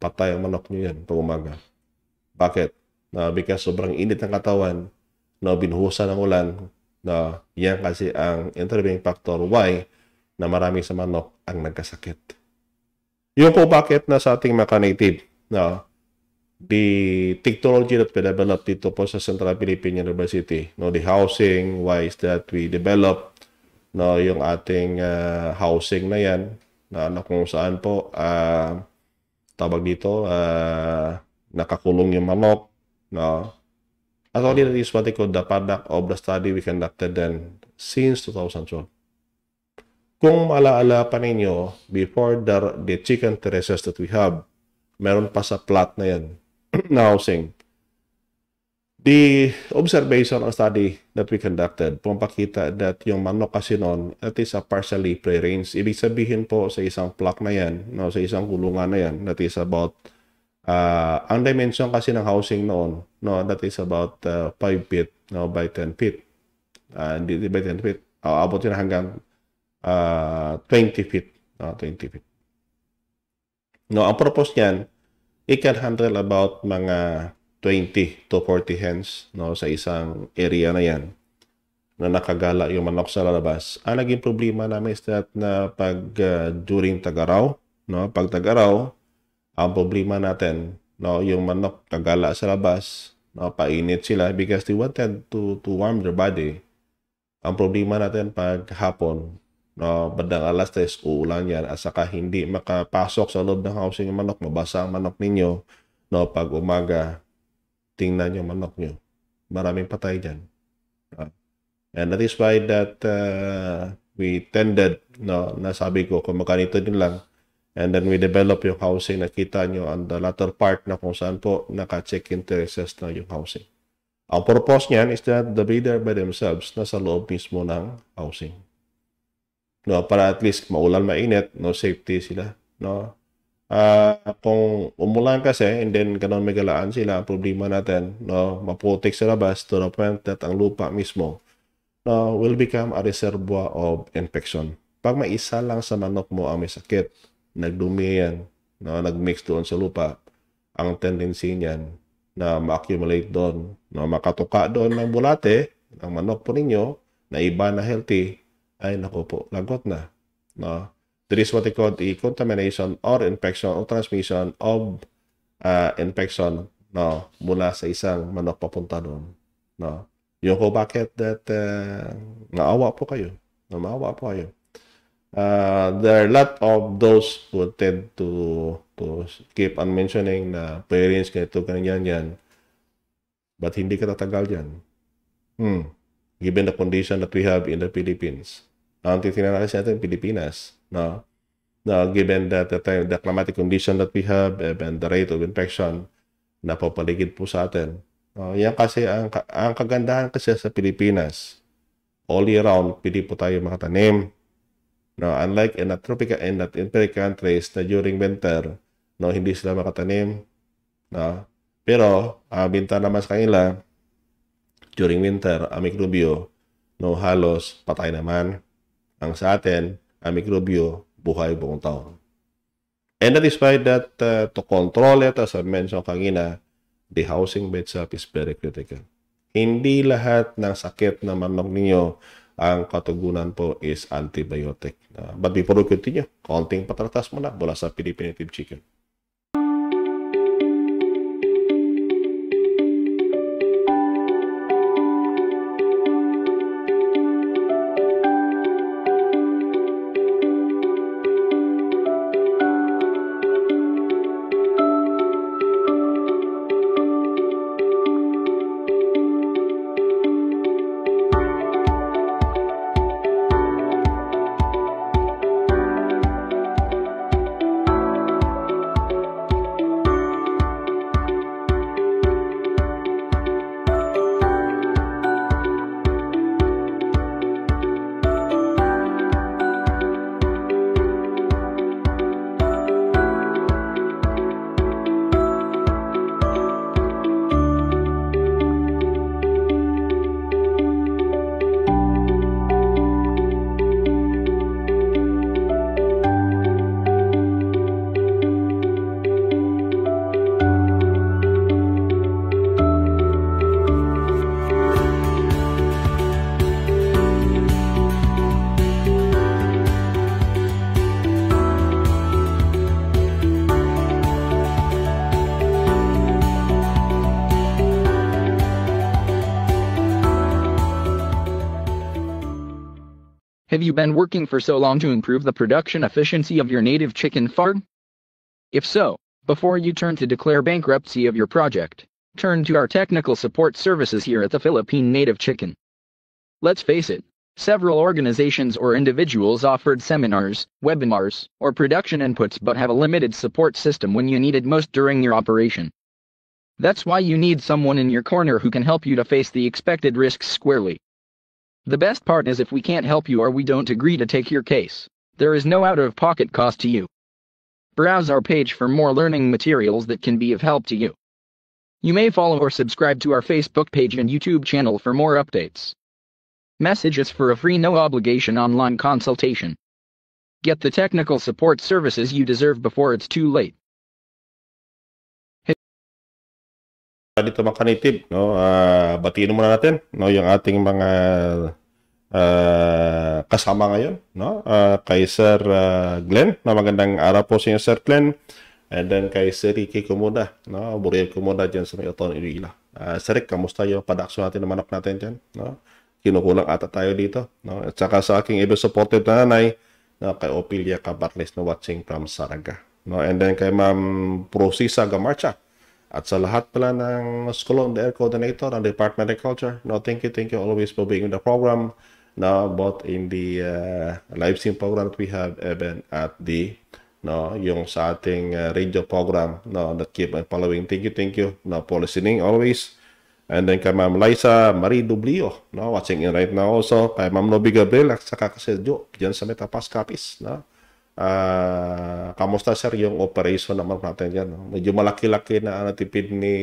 patay ang manok niyo yan pag umaga bakit na no, because sobrang init ng katawan no, binuhusan ng ulan na no, yan kasi ang intervening factor why na marami sa manok ang nagkasakit. Yun po bakit na sa ating mga native no, the technology that we developed dito po sa Central Philippine University, no, the housing why is that we develop, no, yung ating uh, housing na yan, na, na kung saan po, uh, tawag dito, uh, nakakulong yung manok, no, Actually, that is what they call the product of the study we conducted then since 2012. Kung maalaala pa ninyo, before the, the chicken terraces that we have, meron pa sa plot na yan na housing. The observation or study that we conducted pumpakita that yung manok kasi noon, it is a partially pre range. Ibig sabihin po sa isang flock na yan, no, sa isang kulungan na yan, that is about, uh, ang dimension kasi ng housing noon, no, that is about uh, ah, 5 feet no, by 10 feet. Uh, hindi by 10 feet. Uh, abot yun hanggang uh, ah, 20 feet. Ah, no, 20 feet. No, ang purpose niyan, it can handle about mga 20 to 40 hens no, sa isang area na yan na nakagala yung manok sa lalabas. Ang naging problema namin is that na pag uh, during tagaraw, no, pag tagaraw, ang problema natin, no, yung manok kagala sa labas, no, painit sila because they wanted to to warm their body. Ang problema natin pag hapon, no, bandang alas 3 uulan yan at saka hindi makapasok sa loob ng housing ng manok, mabasa ang manok ninyo, no, pag umaga, tingnan niyo manok niyo. Maraming patay diyan. Ah, and that is why that uh, we tended, no, nasabi ko, kung makanito din lang, and then we develop yung housing, nakita niyo on the latter part na kung saan po naka-check in terraces na yung housing. Ang purpose niyan is that the bidder by themselves nasa loob mismo ng housing no para at least maulan mainit no safety sila no uh, kung umulan kasi and then ganun may galaan sila problema natin no maputik sa labas to the point that ang lupa mismo no will become a reservoir of infection pag may isa lang sa manok mo ang may sakit nagdumi yan no nagmix doon sa lupa ang tendency niyan na ma-accumulate doon no makatuka doon ng bulate ng manok po ninyo na iba na healthy ay naku po, lagot na. No? There is what they call the contamination or infection or transmission of uh, infection no mula sa isang manok papunta doon no yung ko bakit that uh, naawa po kayo no, maawa po kayo uh, there are a lot of those who tend to to keep on mentioning na parents ganito ganyan yan but hindi ka tatagal yan hmm given the condition that we have in the Philippines ang titingnan natin sa atin, Pilipinas. No? No, given that the, time, the climatic condition that we have and the rate of infection na papaligid po sa atin. No? Yan kasi ang, ang kagandahan kasi sa Pilipinas. All year round, pili po tayo makatanim. No, unlike in a tropical and not temperate countries na during winter, no, hindi sila makatanim. No? Pero, ang uh, binta naman sa kanila, during winter, ang mikrobyo, no, halos patay naman. Ang sa atin, ang mikrobyo, buhay buong taon. And despite that uh, to control it, as I mentioned kanina, the housing by itself is very critical. Hindi lahat ng sakit na manok ninyo ang katugunan po is antibiotic. Uh, but before we continue, konting patratas muna mula sa Philippine Native Chicken. for so long to improve the production efficiency of your native chicken farm? If so, before you turn to declare bankruptcy of your project, turn to our technical support services here at the Philippine Native Chicken. Let's face it, several organizations or individuals offered seminars, webinars, or production inputs but have a limited support system when you need it most during your operation. That's why you need someone in your corner who can help you to face the expected risks squarely. The best part is if we can't help you or we don't agree to take your case, there is no out-of-pocket cost to you. Browse our page for more learning materials that can be of help to you. You may follow or subscribe to our Facebook page and YouTube channel for more updates. Message us for a free no obligation online consultation. Get the technical support services you deserve before it's too late. dito mga kanitib, no? Uh, batiin muna natin, no, yung ating mga uh, kasama ngayon, no? Uh, kay Sir uh, Glenn, na magandang araw po sa inyo Sir Glenn. And then kay Sir Ricky Kumuda, no? Buriel Kumuda diyan sa may Oton Uh, Sir Rick, kamusta yung padaksyon natin ng manok natin diyan, no? Kinukulang ata tayo dito, no? At saka sa aking even supported na nanay, no, kay Ophelia Cabarles na no, watching from Saraga. No? And then kay Ma'am Prosisa Gamarcha, at sa lahat pala ng Skolon, the Air Coordinator and Department of Agriculture, no, thank you, thank you always for being in the program, now both in the uh, live stream program that we have even at the no yung sa ating uh, radio program no that keep on following thank you thank you no for listening always and then kay Ma'am Liza Marie Dublio no watching in right now also kay Ma'am Lobby Gabriel at saka kasi Jo diyan sa Metapass Capiz no Uh, kamusta sir yung operation naman natin yan? Medyo malaki-laki na natipid ni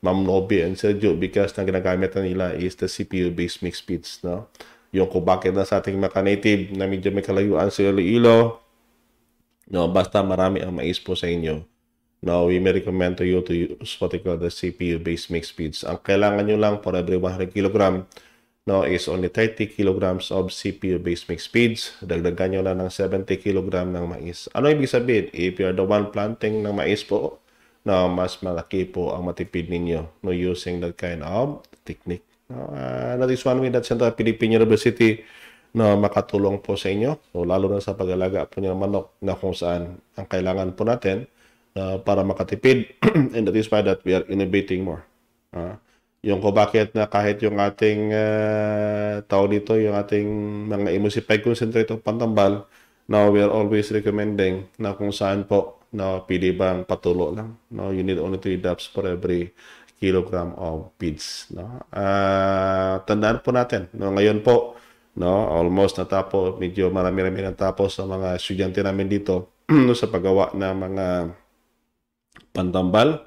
Ma'am Nobi and Sir Sergio because na ginagamit na nila is the CPU-based mixed speeds. No? Yung kung bakit na sa ating mga native na medyo may kalayuan sa Iloilo, no, basta marami ang po sa inyo. No, we may recommend to you to use what they call the CPU-based mixed speeds. Ang kailangan nyo lang for every 100 kilogram no, is only 30 kilograms of CPU-based mixed feeds. Dagdagan nyo na ng 70 kilogram ng mais. Ano ibig sabihin? If you are the one planting ng mais po, no, mas malaki po ang matipid ninyo no, using that kind of technique. No, uh, that is one way that Central Philippine University na no, makatulong po sa inyo. So, lalo na sa pag-alaga po ng manok na kung saan ang kailangan po natin uh, para makatipid. And that is why that we are innovating more. Uh, yung ko bakit na kahit yung ating uh, tao dito, yung ating mga emulsified concentrate o pantambal, now we are always recommending na kung saan po na pili bang patulo lang. No, you need only 3 drops for every kilogram of feeds. No? Uh, tandaan po natin, no, ngayon po, no, almost natapos, medyo marami-rami natapos ang mga estudyante namin dito no, sa paggawa ng mga pantambal,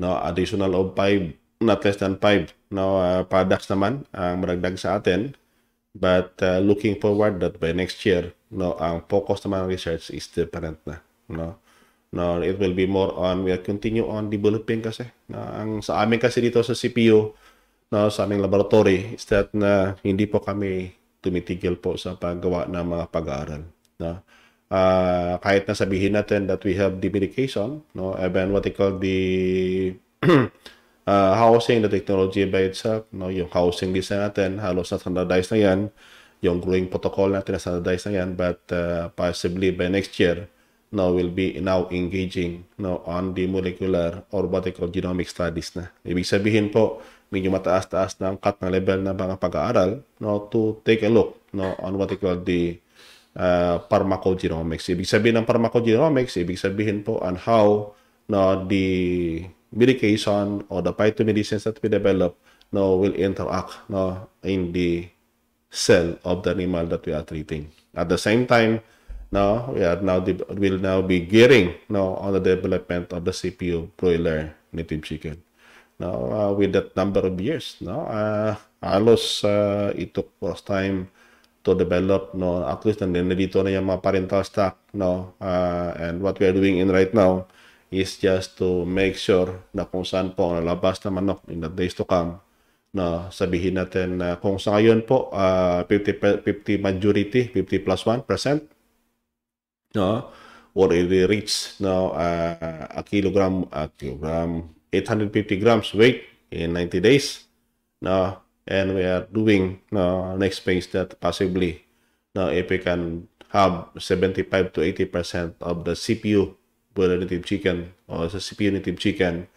no, additional of 5 not less than 5 no uh, products naman ang maragdag sa atin but uh, looking forward that by next year no ang focus naman ng research is different na no no it will be more on we we'll continue on developing kasi no, ang sa amin kasi dito sa CPU no sa aming laboratory is that na hindi po kami tumitigil po sa paggawa ng mga pag-aaral no uh, kahit na sabihin natin that we have the medication no even what they call the uh, housing, the technology by itself, no, yung housing list na natin, halos na standardized na yan, yung growing protocol natin na standardized na yan, but uh, possibly by next year, no, will be now engaging no, on the molecular or molecular genomic studies na. Ibig sabihin po, medyo mataas-taas na ang cut ng level ng mga pag-aaral no, to take a look no, on what they call the uh, pharmacogenomics. Ibig sabihin ng pharmacogenomics, ibig sabihin po on how no, the medication or the phytomedicines that we develop no, will interact no, in the cell of the animal that we are treating. At the same time, no, we are now will now be gearing no, on the development of the CPU broiler native chicken. Now, uh, with that number of years, no, uh, halos uh, it took us time to develop no at least nandito na yung mga parental stock no uh, and what we are doing in right now is just to make sure na kung saan po ang lalabas na manok in the days to come na sabihin natin na kung sa ngayon po uh, 50 50 majority 50 plus 1% percent no already reach no uh, ah, a kilogram a kilogram 850 grams weight in 90 days no and we are doing no next phase that possibly no if we can have 75 to 80% of the CPU with a native chicken or sa CPU native chicken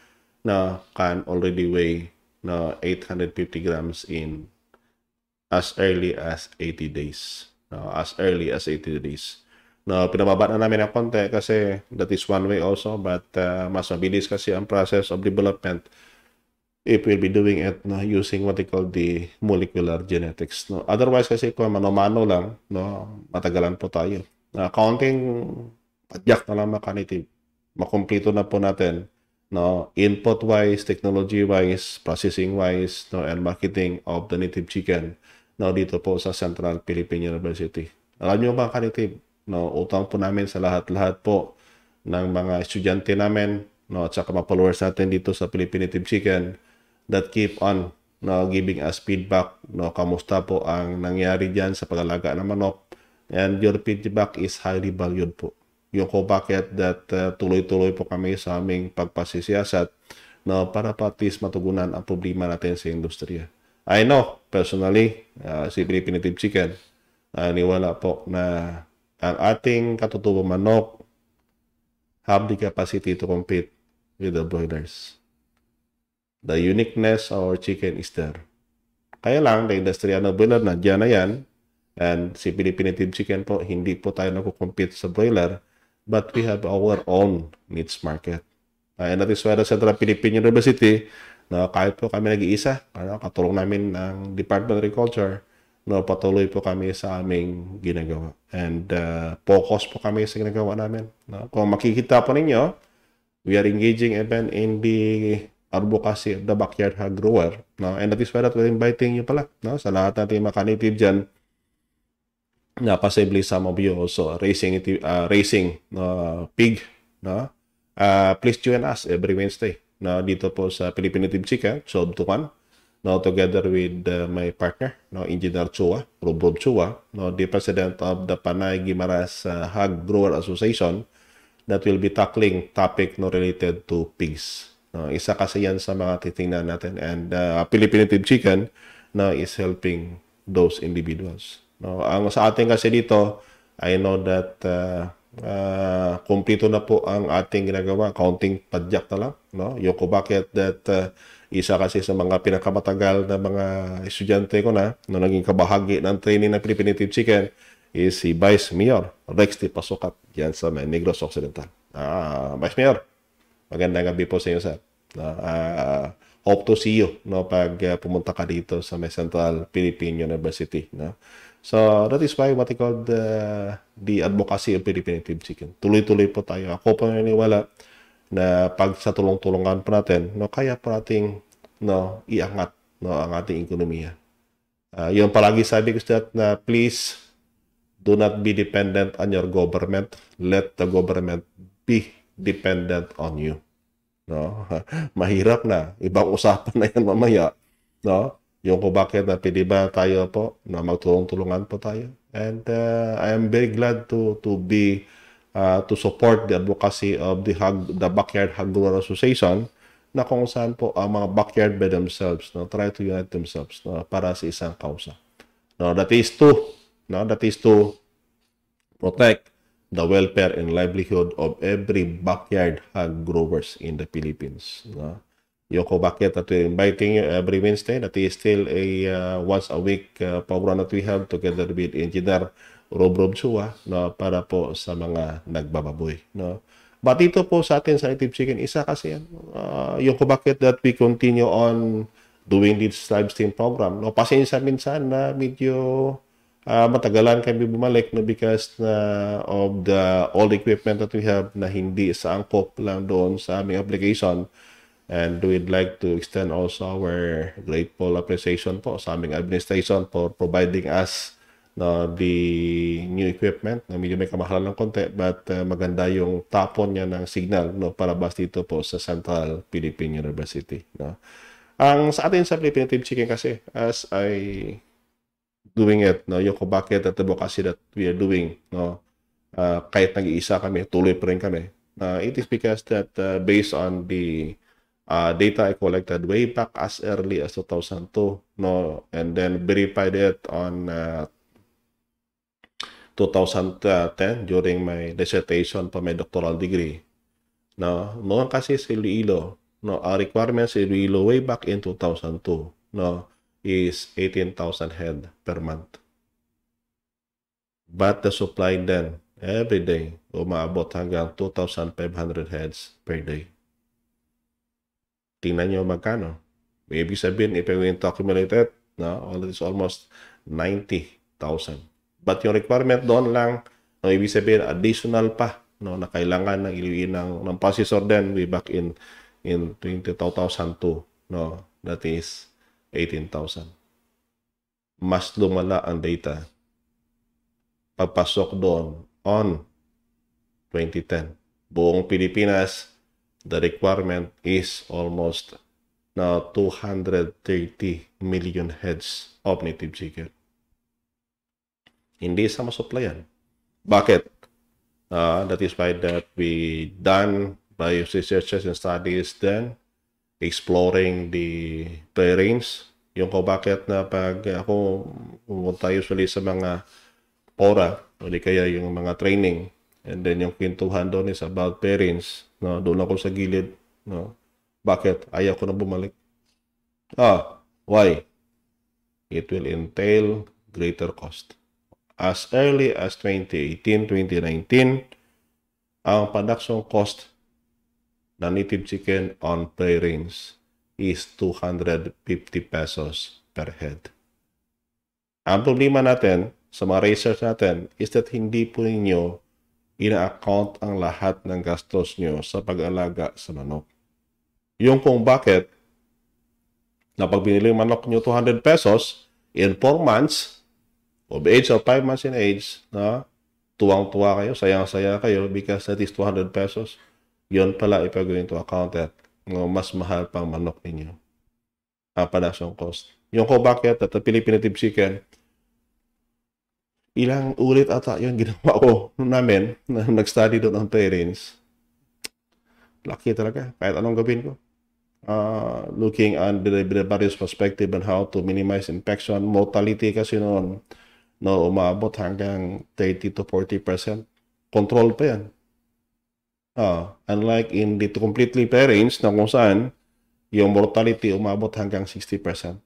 na can already weigh na 850 grams in as early as 80 days. No, as early as 80 days. No, pinababa na namin ang konti kasi that is one way also but uh, mas mabilis kasi ang process of development if we'll be doing it no, using what they call the molecular genetics. No? Otherwise kasi kung mano-mano lang, no, matagalan po tayo. Uh, counting padyak na lang makanitive makumpleto na po natin no input wise technology wise processing wise no and marketing of the native chicken no dito po sa Central Philippine University alam niyo ba kanitib no utang po namin sa lahat-lahat po ng mga estudyante namin no at saka mga followers natin dito sa Philippine Native Chicken that keep on no giving us feedback no kamusta po ang nangyari diyan sa pag ng manok and your feedback is highly valued po yung kung bakit that uh, tuloy-tuloy po kami sa aming pagpasisiyasat no, para pa matugunan ang problema natin sa industriya. I know, personally, uh, si Definitive Chicken, uh, po na ang ating katutubong manok have the capacity to compete with the broilers. The uniqueness of our chicken is there. Kaya lang, the industry ano broiler na dyan na yan, and si Definitive Chicken po, hindi po tayo nakukompete sa broiler, but we have our own needs market. Ah, and that is why the Central Philippine University, na kahit po kami nag-iisa, ano, katulong namin ng Department of Agriculture, no, patuloy po kami sa aming ginagawa. And uh, focus po kami sa ginagawa namin. No? Kung makikita po ninyo, we are engaging even in the advocacy of the backyard hog grower. No? And that is why that we're inviting you pala no? sa lahat natin mga native dyan na possibly some of you also raising it, uh, raising uh, pig, no? Uh, please join us every Wednesday na no, dito po sa Philippine Team Chicken, so to 1, no, together with uh, my partner, no, Engineer Chua, Rob Rob Chua, no, the President of the Panay Guimaras uh, Hog Grower Association, that will be tackling topic no related to pigs. No, isa kasi yan sa mga titingnan natin and uh, Philippine Team Chicken no, is helping those individuals. No, ang sa atin kasi dito, I know that uh, uh, kumpleto na po ang ating ginagawa, counting padyak na lang, no? Yung ko bakit that uh, isa kasi sa mga pinakamatagal na mga estudyante ko na no naging kabahagi ng training ng Philippine Native Chicken is si Vice Mayor Rex T. Pasukat diyan sa may Negros Occidental. Ah, Vice Mayor, magandang gabi po sa inyo, sir. No, uh, hope to see you no pag uh, pumunta ka dito sa may Central Philippine University no So, that is why what I call the, the advocacy of Philippine native chicken. Tuloy-tuloy po tayo. Ako po naniniwala na pag sa tulong-tulungan po natin, no, kaya pa nating no, iangat no, ang ating ekonomiya. Uh, ah, yung palagi sabi ko sa na please do not be dependent on your government. Let the government be dependent on you. No? Mahirap na. Ibang usapan na yan mamaya. No? yung kung bakit na pwede ba tayo po na magtulong-tulungan po tayo. And uh, I am very glad to to be uh, to support the advocacy of the Hag, the Backyard Hagulor Association na kung saan po ang mga backyard by themselves no try to unite themselves no para sa isang kausa. No that is to no that is to protect the welfare and livelihood of every backyard hug growers in the Philippines no. Yoko Bucket that we're inviting you every Wednesday. That is still a uh, once a week uh, program that we have together with Engineer Rob Rob Chua no, para po sa mga nagbababoy. No? But dito po sa atin sa Native Chicken, isa kasi yan. Uh, Yoko Bucket that we continue on doing this live stream program. No, pasensya minsan na medyo uh, matagalan kami bumalik no because na uh, of the old equipment that we have na hindi sa angkop lang doon sa aming application And we'd like to extend also our grateful appreciation po sa aming administration for providing us na no, the new equipment na medyo may kamahalan ng konti but uh, maganda yung tapon niya ng signal no para bas dito po sa Central Philippine University no ang sa atin sa Philippine Team Chicken kasi as I doing it no yung kung bakit at kasi that we are doing no uh, kahit nag-iisa kami tuloy pa rin kami uh, it is because that uh, based on the uh, data I collected way back as early as 2002, no, and then verified it on uh, 2010 during my dissertation for my doctoral degree. No, noon kasi si Iloilo, no, our requirement si Iloilo way back in 2002, no, is 18,000 head per month. But the supply then, every day, umaabot hanggang 2,500 heads per day. Tingnan nyo magkano. Ibig sabihin, if I went to accumulate no, all is almost 90,000. But yung requirement doon lang, no, ibig sabihin, additional pa no, na kailangan ng iluin ng, ng process order way back in in 2002. No, that is 18,000. Mas lumala ang data pagpasok doon on 2010. Buong Pilipinas, the requirement is almost now 230 million heads of native chicken. Hindi sama supplyan. Bakit? Uh, that is why that we done by researchers and studies then exploring the parents. Yung ko bakit na pag ako pumunta usually sa mga ora o di kaya yung mga training And then yung kwentuhan doon is about parents. No? Doon ako sa gilid. No? Bakit? Ayaw ko na bumalik. Ah, why? It will entail greater cost. As early as 2018, 2019, ang production cost na native chicken on parents is 250 pesos per head. Ang problema natin sa mga research natin is that hindi po ninyo ina-account ang lahat ng gastos nyo sa pag-alaga sa manok. Yung kung bakit, na pag binili yung manok nyo 200 pesos, in 4 months, of age or 5 months in age, na tuwang-tuwa kayo, sayang-saya kayo because that is 200 pesos. Yun pala ipagawin to account at No, mas mahal pang manok ninyo. Ang production cost. Yung ko bakit at the Philippine Native Chicken, ilang ulit ata yung ginawa ko namin na nag-study doon ang parents. Lucky talaga, kahit anong gawin ko. Uh, looking at the, the various perspective on how to minimize infection. Mortality kasi noon, no, umabot hanggang 30 to 40%. Control pa yan. Uh, unlike in the completely parents na kung saan, yung mortality umabot hanggang 60%.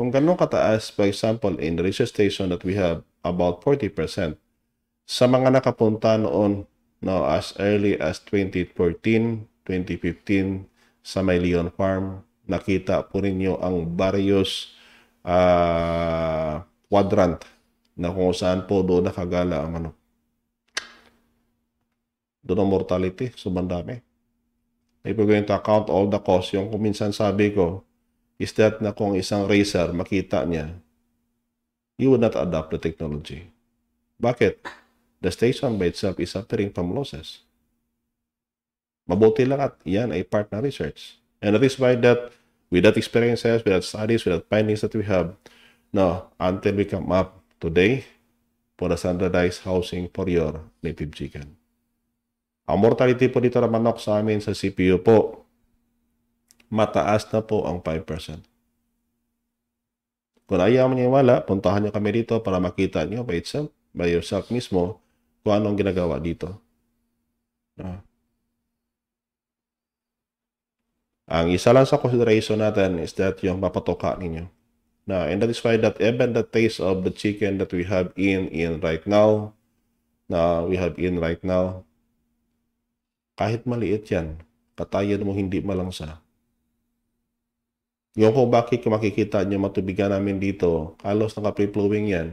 Kung ganun kataas, for example, in registration that we have about 40%, sa mga nakapunta noon no, as early as 2014, 2015 sa May Farm, nakita po ninyo ang various uh, quadrant na kung saan po doon nakagala ang ano. Doon ang mortality, so bandami. If we're going to account all the costs, yung kung minsan sabi ko, is that na kung isang racer makita niya, you would not adopt the technology. Bakit? The station by itself is suffering from losses. Mabuti lang at yan ay part na research. And that is why that with that experiences, with that studies, with that findings that we have, now until we come up today for the standardized housing for your native chicken. Ang mortality po dito ng manok sa amin sa CPU po mataas na po ang 5%. Kung ayaw wala, puntahan niyo kami rito para makita niyo by itself, by yourself mismo, kung anong ginagawa dito. No. Ang isa lang sa consideration natin is that yung mapatoka ninyo. Now, and that is why that even the taste of the chicken that we have in in right now, na we have in right now, kahit maliit yan, katayan mo hindi malangsa, yung kung bakit makikita nyo matubigan namin dito, halos naka pre flowing yan.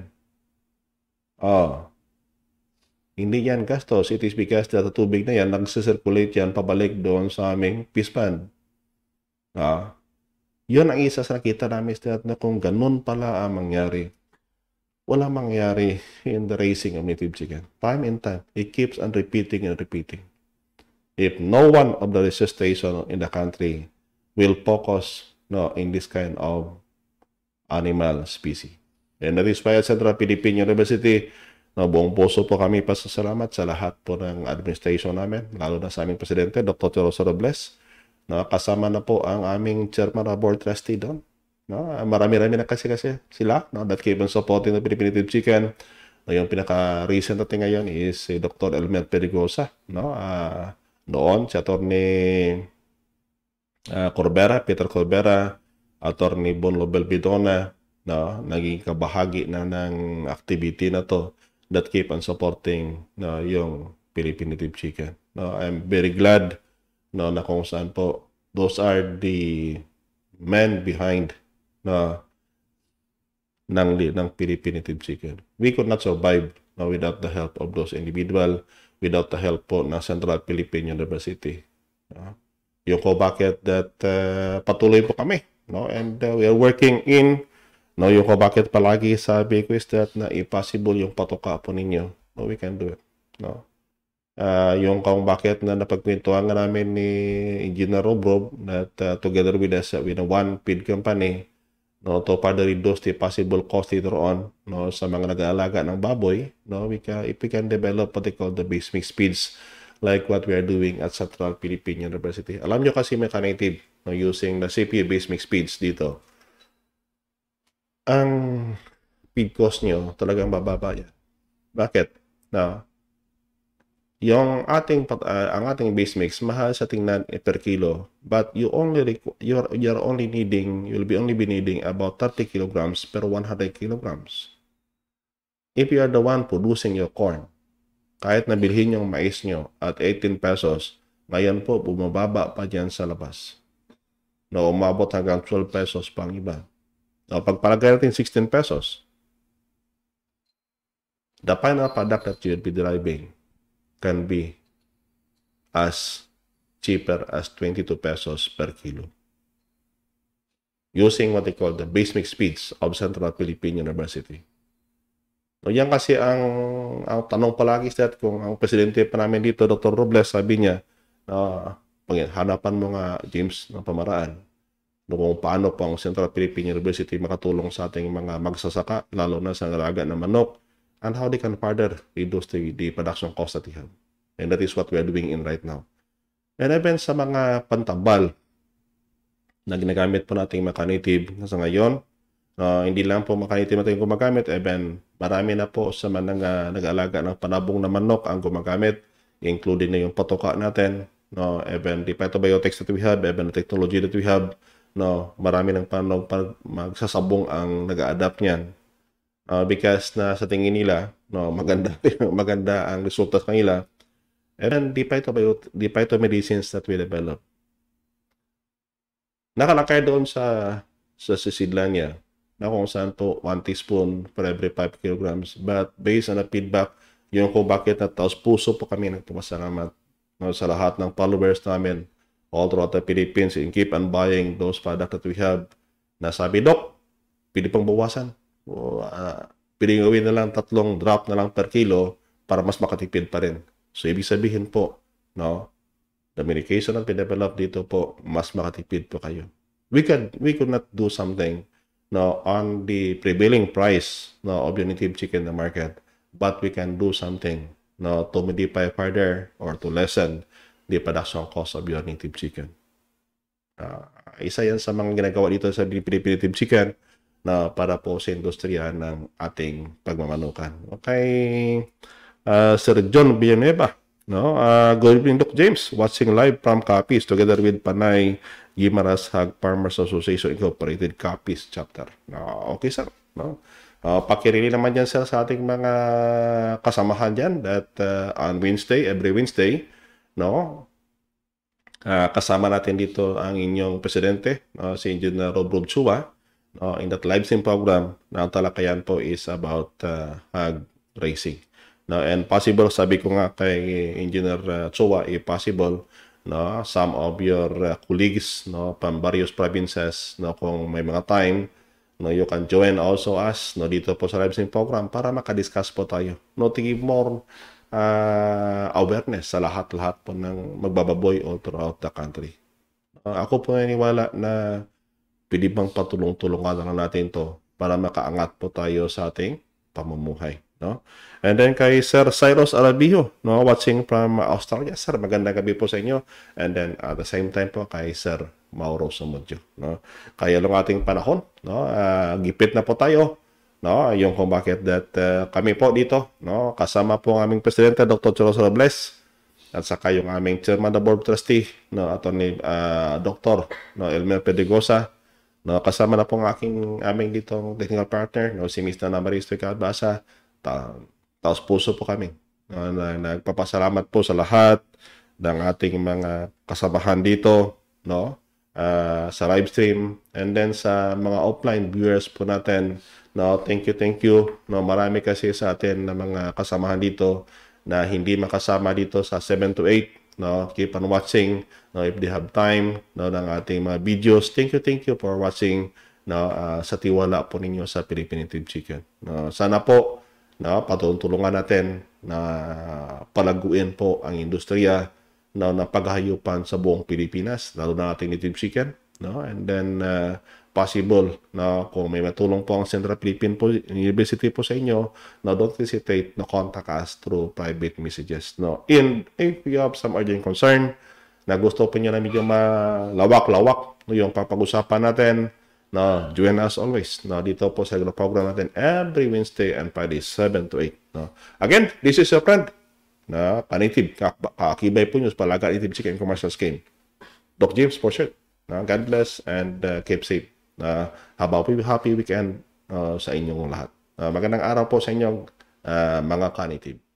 Oh. Hindi yan gastos. It is because that tubig na yan, nagsisirculate yan pabalik doon sa aming pispan. Ah. Yun ang isa sa nakita namin sa na kung ganun pala ang mangyari. Wala mangyari in the raising of native chicken. Time and time, it keeps on repeating and repeating. If no one of the research in the country will focus no, in this kind of animal species. And that is why at Central Philippine University, no, buong puso po kami pasasalamat sa lahat po ng administration namin, lalo na sa aming presidente, Dr. Teroso Robles. No, kasama na po ang aming chairman of board trustee doon. No, marami-rami na kasi kasi sila no, that keep on supporting the Philippine Native Chicken. No, yung pinaka-recent natin ngayon is si Dr. Elmer Perigosa. No, uh, noon si attorney Ah, Corbera, Peter Corbera, attorney Bonlo Belvidona, no, naging kabahagi na ng activity na to that keep on supporting no, yung Philippine Native Chicken. No, I'm very glad no, na kung saan po those are the men behind na no, ng, ng Philippine Native Chicken. We could not survive no, without the help of those individual, without the help po ng Central Philippine University. No? yung co-bucket that uh, patuloy po kami. No? And uh, we are working in no, yung co-bucket palagi sa Bequest that na impossible yung patuka po ninyo. No, we can do it. No? Uh, yung kung bakit na napagkwentuhan nga namin ni Engineer Robrob that uh, together with us uh, with a one feed company no to further reduce the possible cost later on no sa mga nag-aalaga ng baboy no we can if we can develop what they call the basic speeds like what we are doing at Central Philippine University. Alam nyo kasi mechanative no, using the CPU-based mixed speeds dito. Ang feed cost nyo talagang bababa yan. Bakit? Now, yung ating uh, ang ating base mix mahal sa tingnan eh, per kilo but you only you're you're only needing you'll be only be needing about 30 kilograms per 100 kilograms if you are the one producing your corn kahit nabilhin yung mais nyo at 18 pesos, ngayon po bumababa pa dyan sa labas. No, umabot hanggang 12 pesos pang iba. No, pagpalagay natin 16 pesos, the final product that you'll be deriving can be as cheaper as 22 pesos per kilo. Using what they call the basic mix speeds of Central Philippine University. No, yan kasi ang, ang tanong palagi sa kung ang presidente pa namin dito, Dr. Robles, sabi niya, uh, hanapan mo nga, James, ng pamaraan kung paano po ang Central Philippine University makatulong sa ating mga magsasaka, lalo na sa alaga ng manok, and how they can further reduce the, the production cost that we have. And that is what we are doing in right now. And even sa mga pantabal na ginagamit po nating mga native sa ngayon, uh, hindi lang po makaitim natin gumagamit, even eh, marami na po sa mga uh, nag-aalaga ng panabong na manok ang gumagamit, including na yung patoka natin, no, even eh, the phytobiotics that we have, even eh, the technology that we have, no, marami ng panog pag magsasabong ang nag-a-adapt niyan. Uh, because na sa tingin nila, no, maganda maganda ang resulta sa kanila. And the phytobiotic, the phytomedicines that we develop. Nakalakay doon sa sa sisidlan niya na kung saan po 1 teaspoon for every 5 kilograms. But based on the feedback, yun kung bakit na taos puso po kami nagpapasalamat no, sa lahat ng followers namin all throughout the Philippines and keep on buying those products that we have. Nasabi, Dok, pwede pang bawasan. O, uh, ah, pwede gawin na lang tatlong drop na lang per kilo para mas makatipid pa rin. So, ibig sabihin po, no, the medication na pinevelop dito po, mas makatipid po kayo. We, can, we could not do something now on the prevailing price now of native chicken in the market, but we can do something now to modify further or to lessen the production cost of your native chicken. Uh, isa yan sa mga ginagawa dito sa native chicken na para po sa industriya ng ating pagmamanukan. Okay, uh, Sir John Villanueva. No? Uh, ah, good evening, Doc James. Watching live from Capiz together with Panay Gimaras Hag Farmers Association Incorporated Capiz Chapter. No? Okay, sir. No? Uh, pakirili naman yan, sir, sa ating mga kasamahan diyan that uh, on Wednesday, every Wednesday, no? Uh, kasama natin dito ang inyong presidente, no? si Engineer Rob Robchua, no? in that live stream program na ang talakayan po is about uh, hag racing. No, and possible, sabi ko nga kay Engineer uh, Chua, eh, possible, no, some of your uh, colleagues no, from various provinces, no, kung may mga time, no, you can join also us no, dito po sa Rising program para makadiscuss po tayo. No, to give more uh, awareness sa lahat-lahat po ng magbababoy all throughout the country. No, uh, ako po naniwala na pwede bang patulong-tulungan na natin to para makaangat po tayo sa ating pamumuhay. No? And then kay Sir Cyrus Alabio, no, watching from Australia. Sir, magandang gabi po sa inyo. And then at the same time po kay Sir Mauro Sumudyo, no. Kaya lang ating panahon, no, uh, gipit na po tayo, no, yung kung bakit that uh, kami po dito, no, kasama po ang aming presidente Dr. Charles Robles at saka yung aming chairman the board trustee, no, attorney uh, ah, Dr. no, Elmer Pedigosa, no, kasama na po ang aking aming dito technical partner, no, si Mr. Namaris Ricardo Basa, Ta- taos puso po kami. Uh, na, nagpapasalamat po sa lahat ng ating mga kasabahan dito, no? Uh, sa live stream and then sa mga offline viewers po natin, no? Thank you, thank you. No, marami kasi sa atin na mga kasamahan dito na hindi makasama dito sa 7 to 8, no? Keep on watching, no? If they have time, no ng ating mga videos. Thank you, thank you for watching no uh, sa tiwala po ninyo sa Philippine Native Chicken. No, sana po na patutulungan natin na palaguin po ang industriya na napaghayupan sa buong Pilipinas, lalo na ating native chicken. No? And then, uh, possible na kung may matulong po ang Central Philippine po, University po sa inyo, na don't hesitate na contact us through private messages. No? And if you have some urgent concern na gusto po nyo na medyo malawak-lawak yung papag-usapan natin, No, join us always. No, dito po sa program natin every Wednesday and Friday 7 to 8. No. Again, this is your friend na panitib. Kakakibay po nyo sa Palaga Itib Chicken Commercial Scheme. Doc James for sure. No, God bless and uh, keep safe. Na habaw po happy weekend uh, sa inyong lahat. Uh, magandang araw po sa inyong uh, mga kanitib.